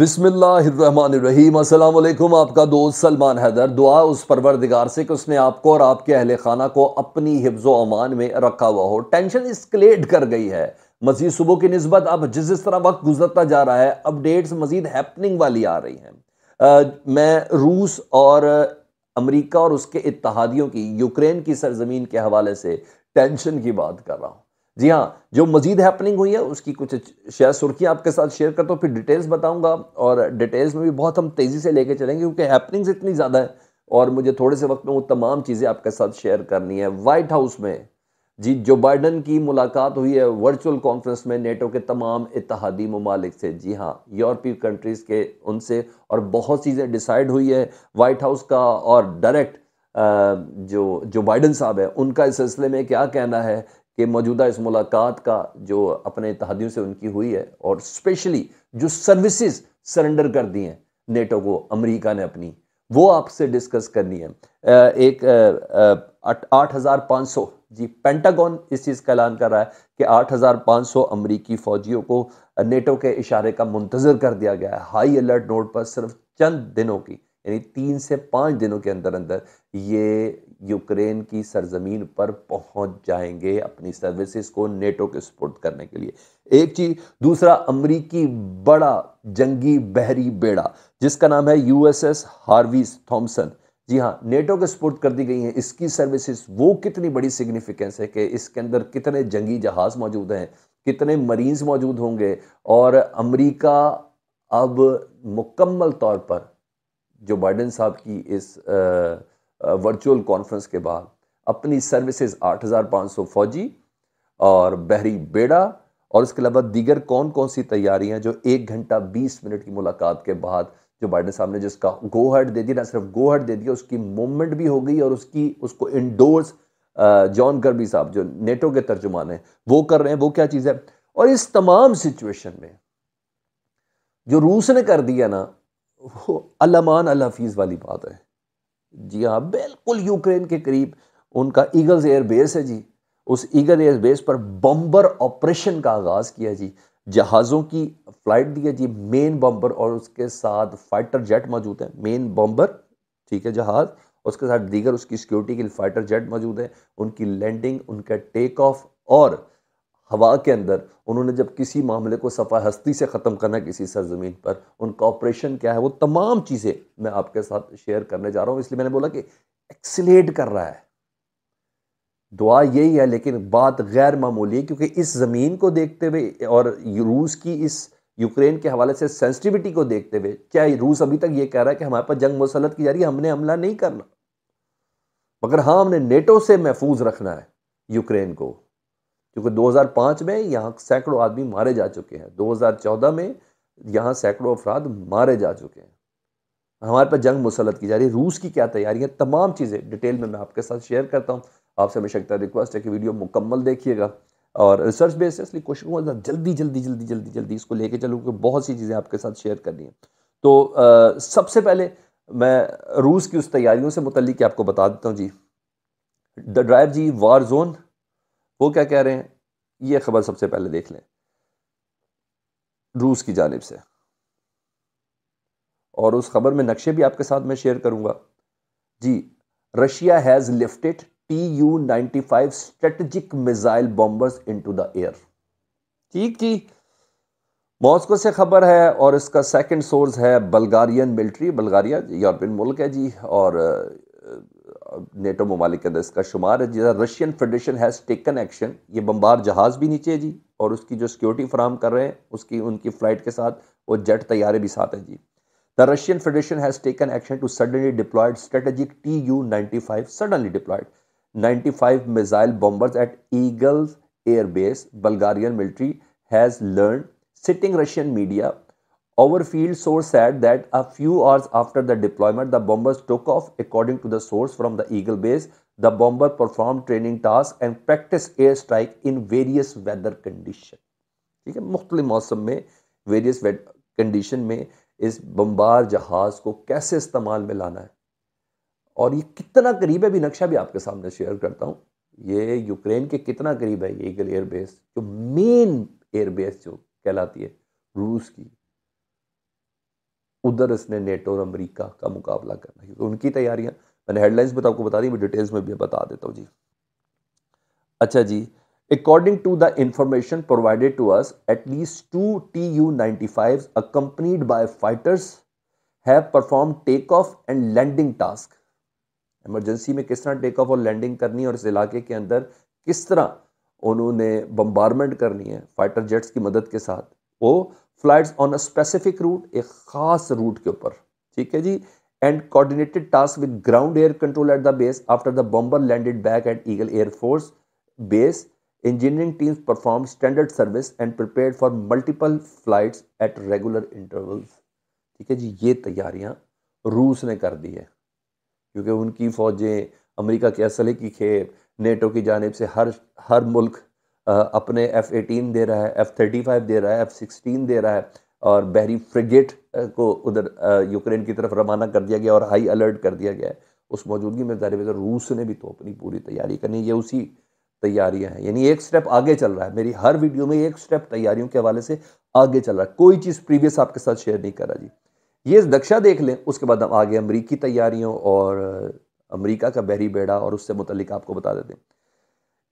बिसमीम अल्लाम आपका दोस्त सलमान हैदर दुआ उस परवरदिगार से कि उसने आपको और आपके अहल खाना को अपनी हिफ्जो अमान में रखा हुआ हो टेंशन इसकलेट कर गई है मजीद सुबह की नस्बत अब जिस जिस तरह वक्त गुजरता जा रहा है अपडेट्स मजीद हैपनिंग वाली आ रही हैं मैं रूस और अमरीका और उसके इतिहादियों की यूक्रेन की सरजमीन के हवाले से टेंशन की बात कर रहा हूँ जी हाँ जो मजीद हैपनिंग हुई है उसकी कुछ शेयर सुर्खियाँ आपके साथ शेयर करता हूँ फिर डिटेल्स बताऊँगा और डिटेल्स में भी बहुत हम तेज़ी से लेके चलेंगे क्योंकि हैपनिंग्स इतनी ज़्यादा है और मुझे थोड़े से वक्त में वो तमाम चीज़ें आपके साथ शेयर करनी है वाइट हाउस में जी जो बाइडन की मुलाकात हुई है वर्चुअल कॉन्फ्रेंस में नेटो के तमाम इतिहादी ममालिक से जी हाँ यूरोपीय कंट्रीज़ के उनसे और बहुत चीज़ें डिसाइड हुई है वाइट हाउस का और डायरेक्ट जो जो बाइडन साहब है उनका इस सिलसिले में क्या कहना है कि मौजूदा इस मुलाकात का जो अपने तहदियों से उनकी हुई है और स्पेशली जो सर्विसेज सरेंडर कर दी हैं नेटो को अमेरिका ने अपनी वो आपसे डिस्कस करनी है एक आठ हज़ार पाँच सौ जी पेंटागॉन इस चीज़ का ऐलान कर रहा है कि आठ हज़ार पाँच सौ अमरीकी फ़ौजियों को नेटो के इशारे का मुंतज़र कर दिया गया है हाई अलर्ट नोट पर सिर्फ चंद दिनों की यानी तीन से पाँच दिनों के अंदर अंदर ये यूक्रेन की सरजमीन पर पहुंच जाएंगे अपनी सर्विसेज को नेटो के सपोर्ट करने के लिए एक चीज दूसरा अमरीकी बड़ा जंगी बहरी बेड़ा जिसका नाम है यूएसएस हार्विस थॉमसन जी हाँ नेटो के सपोर्ट कर दी गई हैं इसकी सर्विसेज वो कितनी बड़ी सिग्निफिकेंस है कि इसके अंदर कितने जंगी जहाज़ मौजूद हैं कितने मरीन्स मौजूद होंगे और अमरीका अब मुकम्मल तौर पर जो बाइडन साहब की इस वर्चुअल कॉन्फ्रेंस के बाद अपनी सर्विसेज 8,500 फौजी और बहरी बेड़ा और इसके अलावा दीगर कौन कौन सी तैयारियां जो एक घंटा बीस मिनट की मुलाकात के बाद जो बाइडन साहब ने जिसका गोहट दे दिया ना सिर्फ गोहट दे दिया उसकी मूवमेंट भी हो गई और उसकी उसको इंडोर्स जॉन गर्बी साहब जो नेटो के तर्जुमान हैं वो कर रहे हैं वो क्या चीज़ है और इस तमाम सिचुएशन में जो रूस ने कर दिया ना वो अलमान अलाफीज़ वाली बात है जी हाँ बिल्कुल यूक्रेन के करीब उनका ईगल्स एयर बेस है जी उस ईगल एयर बेस पर बम्बर ऑपरेशन का आगाज़ किया जी जहाज़ों की फ़्लाइट दिया जी मेन बम्बर और उसके साथ फाइटर जेट मौजूद है मेन बम्बर ठीक है जहाज़ उसके साथ दीगर उसकी सिक्योरिटी के लिए फाइटर जेट मौजूद है उनकी लैंडिंग उनका टेक ऑफ और हवा के अंदर उन्होंने जब किसी मामले को सफ़ा हस्ती से ख़त्म करना किसी सरजमीन पर उनका ऑपरेशन क्या है वो तमाम चीज़ें मैं आपके साथ शेयर करने जा रहा हूँ इसलिए मैंने बोला कि एक्सलेट कर रहा है दुआ यही है लेकिन बात गैर मामूली है क्योंकि इस ज़मीन को देखते हुए और रूस की इस यूक्रेन के हवाले से सेंसिटिविटी को देखते हुए क्या रूस अभी तक ये कह रहा है कि हमारे पास जंग मुसलत की जा रही है हमने हमला नहीं करना मगर हाँ हमने नेटो से महफूज रखना है यूक्रेन को क्योंकि 2005 में यहाँ सैकड़ों आदमी मारे जा चुके हैं 2014 में यहाँ सैकड़ों अफराद मारे जा चुके हैं हमारे पास जंग मुसलत की जा रही है रूस की क्या तैयारियाँ तमाम चीज़ें डिटेल में मैं आपके साथ शेयर करता हूँ आपसे हमेशा की रिक्वेस्ट है कि वीडियो मुकम्मल देखिएगा और रिसर्च बेस है इसलिए कोशिश करूँगा जल्दी जल्दी जल्दी जल्दी जल्दी इसको लेके चलूँ क्योंकि बहुत सी चीज़ें आपके साथ शेयर करनी है तो आ, सबसे पहले मैं रूस की उस तैयारियों से मुतलिक आपको बता देता हूँ जी द ड्राइव जी वार जोन वो क्या कह रहे हैं ये खबर सबसे पहले देख लें रूस की जानब से और उस खबर में नक्शे भी आपके साथ मैं शेयर करूंगा जी Russia has lifted T U ninety five strategic missile bombers into the air ठीक जी मॉस्को से खबर है और इसका सेकंड सोर्स है बल्गारियन मिलिट्री बल्गारिया यूरोपियन मुल्क है जी और नेटो ममालिक के अंदर इसका शुमार है जिधर Russian federation has taken action ये बम्बार जहाज़ भी नीचे है जी और उसकी जो सिक्योरिटी फ्राहम कर रहे हैं उसकी उनकी फ़्लाइट के साथ वो जेट तैयारे भी साथ हैं जी the Russian federation has taken action to suddenly deployed strategic T U ninety five suddenly deployed ninety five missile bombers at Eagles airbase Bulgarian military has learn citing Russian media Our field source said that a few hours after the deployment, the bombers took off. According to the source from the Eagle Base, the bomber performed training tasks and practiced airstrike in various weather conditions. ठीक है मुख्तलि मौसम में various condition में इस bomber जहाज़ को कैसे इस्तेमाल में लाना है और ये कितना करीब है भी नक्शा भी आपके सामने शेयर करता हूँ ये यूक्रेन के कितना करीब है ईगल एयरबेस जो मेन एयरबेस जो कहलाती है रूस की उधर इसने नेटो और अमेरिका का मुकाबला करना है तो उनकी तैयारियां मैंने हेडलाइंस में तो आपको बता दी मैं डिटेल्स में भी बता देता हूँ जी अच्छा जी According to the information provided to us, at two T U ninety accompanied fighters have perform take off and landing task emergency में किस तरह टेक ऑफ और लैंडिंग करनी है और इस इलाके के अंदर किस तरह उन्होंने बम्बारमेंट करनी है फाइटर जेट्स की मदद के साथ वो flights on a specific route एक ख़ास रूट के ऊपर ठीक है जी and coordinated task with ground air control at the base after the bomber landed back at Eagle airforce base engineering teams perform standard service and prepare for multiple flight at regular intervals ठीक है जी ये तैयारियाँ रूस ने कर दी है क्योंकि उनकी फ़ौजें अमरीका के असले की खेप नेटो की जानब से हर हर मुल्क अपने एफ़ एटीन दे रहा है एफ़ थर्टी फाइव दे रहा है एफ़ सिक्सटीन दे रहा है और बहरी फ्रिगेट को उधर यूक्रेन की तरफ रवाना कर दिया गया और हाई अलर्ट कर दिया गया है उस मौजूदगी में ज़ाहिर रूस ने भी तो अपनी पूरी तैयारी करनी ये उसी तैयारियां हैं यानी एक स्टेप आगे चल रहा है मेरी हर वीडियो में एक स्टेप तैयारियों के हवाले से आगे चल रहा है कोई चीज़ प्रीवियस आपके साथ शेयर नहीं करा जी ये नक्शा देख लें उसके बाद हम आगे अमरीकी तैयारियों और अमरीका का बहरी बेड़ा और उससे मुतलिक आपको बता देते हैं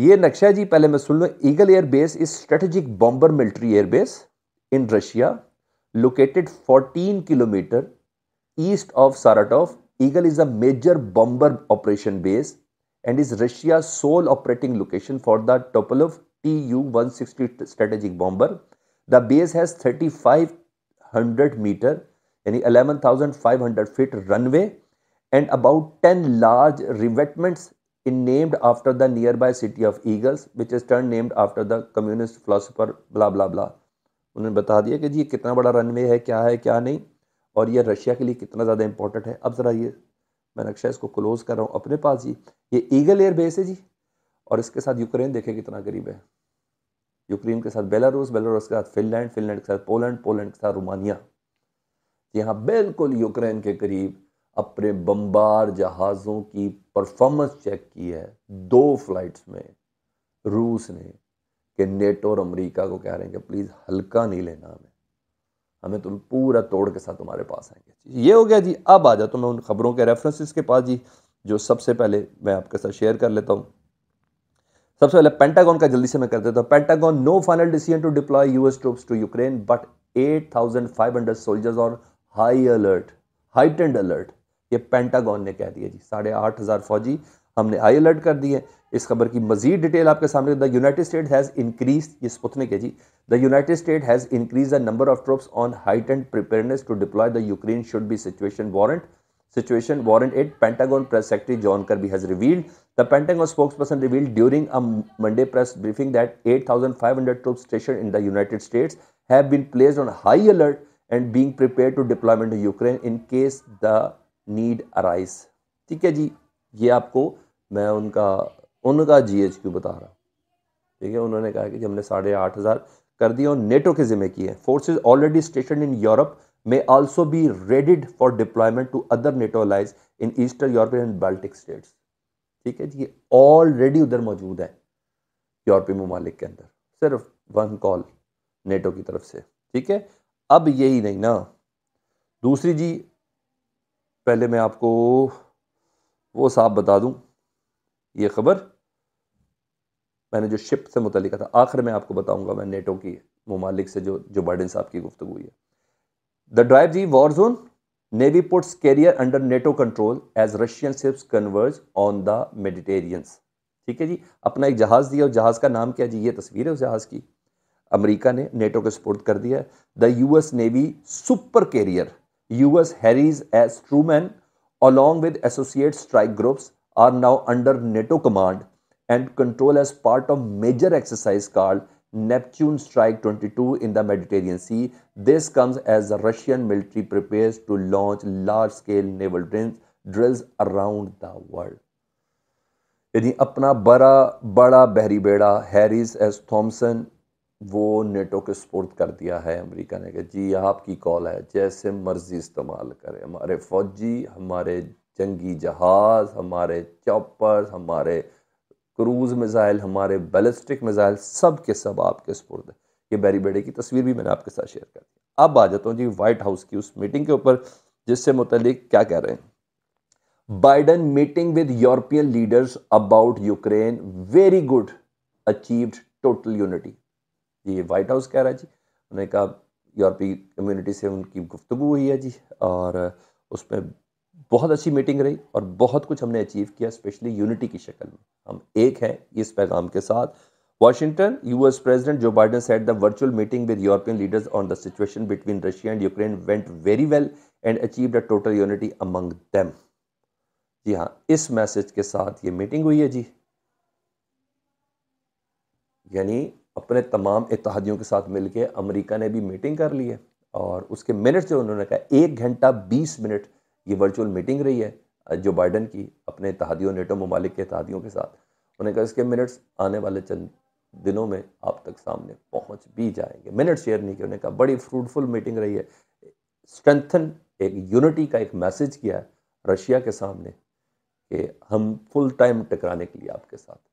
ये नक्शा जी पहले मैं सुन लू Eagle airbase is strategic bomber military airbase in Russia located 14 kilometre east of Saratov Eagle is a major bomber operation base and is Russia sole operating location for the Tupolev T U one sixty strategic bomber the base has thirty five hundred metre यानी eleven thousand five hundred feet runway and about ten large revetments named after the nearby city of Eagles which is turn named after the communist philosopher blah blah blah उन्होंने बता दिया कि जी ये कितना बड़ा runway है क्या है क्या नहीं और ये रशिया के लिए कितना ज़्यादा इंपॉर्टेंट है अब ज़रा ये मैं नक्शा इसको क्लोज़ कर रहा हूँ अपने पास जी ये ईगल एयर बेस है जी और इसके साथ यूक्रेन देखें कितना करीब है यूक्रेन के साथ बेलारूस बेलारूस के साथ फिनलैंड फिनलैंड के साथ पोलैंड पोलैंड के साथ रोमानिया यहाँ बिल्कुल यूक्रेन के करीब अपने बम्बार जहाज़ों की परफॉर्मेंस चेक की है दो फ्लाइट्स में रूस ने कि नेटो और अमेरिका को कह रहे हैं कि प्लीज़ हल्का नहीं लेना हमें हमें तुम पूरा तोड़ के साथ तुम्हारे पास आएंगे ये हो गया जी अब आ जाता तो मैं उन खबरों के रेफरेंसेस के पास जी जो सबसे पहले मैं आपके साथ शेयर कर लेता हूँ सबसे पहले पेंटागॉन का जल्दी से मैं कर देता हूँ Pentagon no final decision to deploy US troops to Ukraine but hundred soldiers और हाई अलर्ट हाइटेंड अलर्ट ये पेंटागन ने कह दिया जी साढ़े आठ हज़ार फौजी हमने आई अलर्ट कर दिए इस खबर की मजीद डिटेल आपके सामने the United State has increase ये स्पुतने के जी the United State has increase the number of troops on height and preparedness to deploy the Ukraine should be situation warrant situation warrant at Pentagon press secretary John Kirby has revealed the Pentagon spokesperson revealed during a Monday press briefing that eight thousand five hundred troop station in the United States have been placed on high alert and being prepare to deployment Ukraine in case the need arise ठीक है जी ये आपको मैं उनका उनका जी H Q बता रहा ठीक है उन्होंने कहा कि हमने साढ़े आठ हज़ार कर दिया और नेटो के ज़िम्मे किए forces already station in Europe may also be readied for deployment to other NATO allies in Eastern Europe and Baltic states ठीक है जी ऑलरेडी उधर मौजूद है यूरोपीय ममालिक के अंदर सिर्फ वन कॉल नेटो की तरफ से ठीक है अब यही नहीं ना दूसरी जी पहले मैं आपको वो साहब बता दूं ये ख़बर मैंने जो शिप से मुतलिका था आखिर में आपको बताऊंगा मैं नेटो की ममालिक से जो जो बाइडन साहब की गुफ्तु हुई है द ड्राइव जी war zone navy puts carrier under NATO control as Russian ships converge on the Mediterraneans ठीक है जी अपना एक जहाज़ दिया और जहाज़ का नाम क्या जी ये तस्वीर है उस जहाज़ की अमेरिका ने नेटो को सपोर्ट कर दिया है the US navy super carrier US Harry's as Truman, along with associate strike groups, are now under NATO command and control as part of major exercise called Neptune Strike 22 in the Mediterranean Sea. This comes as the Russian military prepares to launch large-scale naval drills around the world. यानी अपना बड़ा बड़ा बहरी बेड़ा Harris S Thomson वो NATO के support कर दिया है अमेरिका ने कहा जी आपकी कॉल है जैसे मर्ज़ी इस्तेमाल करें हमारे फ़ौजी हमारे जंगी जहाज़ हमारे चॉपर्स हमारे क्रूज़ मिज़ाइल हमारे बैलिस्टिक मिज़ाइल सब के सब आपके सपोर्ट है ये बैरी बेडे की तस्वीर भी मैंने आपके साथ शेयर कर दी अब आ जाता हूँ जी वाइट हाउस की उस मीटिंग के ऊपर जिससे मुतलिक क्या कह रहे हैं Biden meeting with European leaders about Ukraine very good achieved total unity ये वाइट हाउस कह रहा है जी उन्होंने कहा यूरोपीय कम्युनिटी से उनकी गुफ्तु हुई है जी और उसमें बहुत अच्छी मीटिंग रही और बहुत कुछ हमने अचीव किया स्पेशली यूनिटी की शक्ल में हम एक हैं इस पैगाम के साथ Washington US president Joe Biden set the virtual meeting with European leaders on the situation between Russia and Ukraine went very well and achieve the total unity among them जी हाँ इस मैसेज के साथ ये मीटिंग हुई है जी यानी अपने तमाम इतिहादियों के साथ मिलकर अमेरिका ने भी मीटिंग कर ली है और उसके मिनट जो उन्होंने कहा एक घंटा बीस मिनट ये वर्चुअल मीटिंग रही है जो बाइडन की अपने इतिहादियों नेटो ममालिक के इतिहादियों के साथ उन्होंने कहा इसके मिनट्स आने वाले चंद दिनों में आप तक सामने पहुंच भी जाएंगे मिनट शेयर नहीं किया उन्होंने कहा बड़ी फ्रूटफुल मीटिंग रही है स्ट्रेंथन एक यूनिटी का एक मैसेज किया है रशिया के सामने कि हम फुल टाइम टकराने के लिए आपके साथ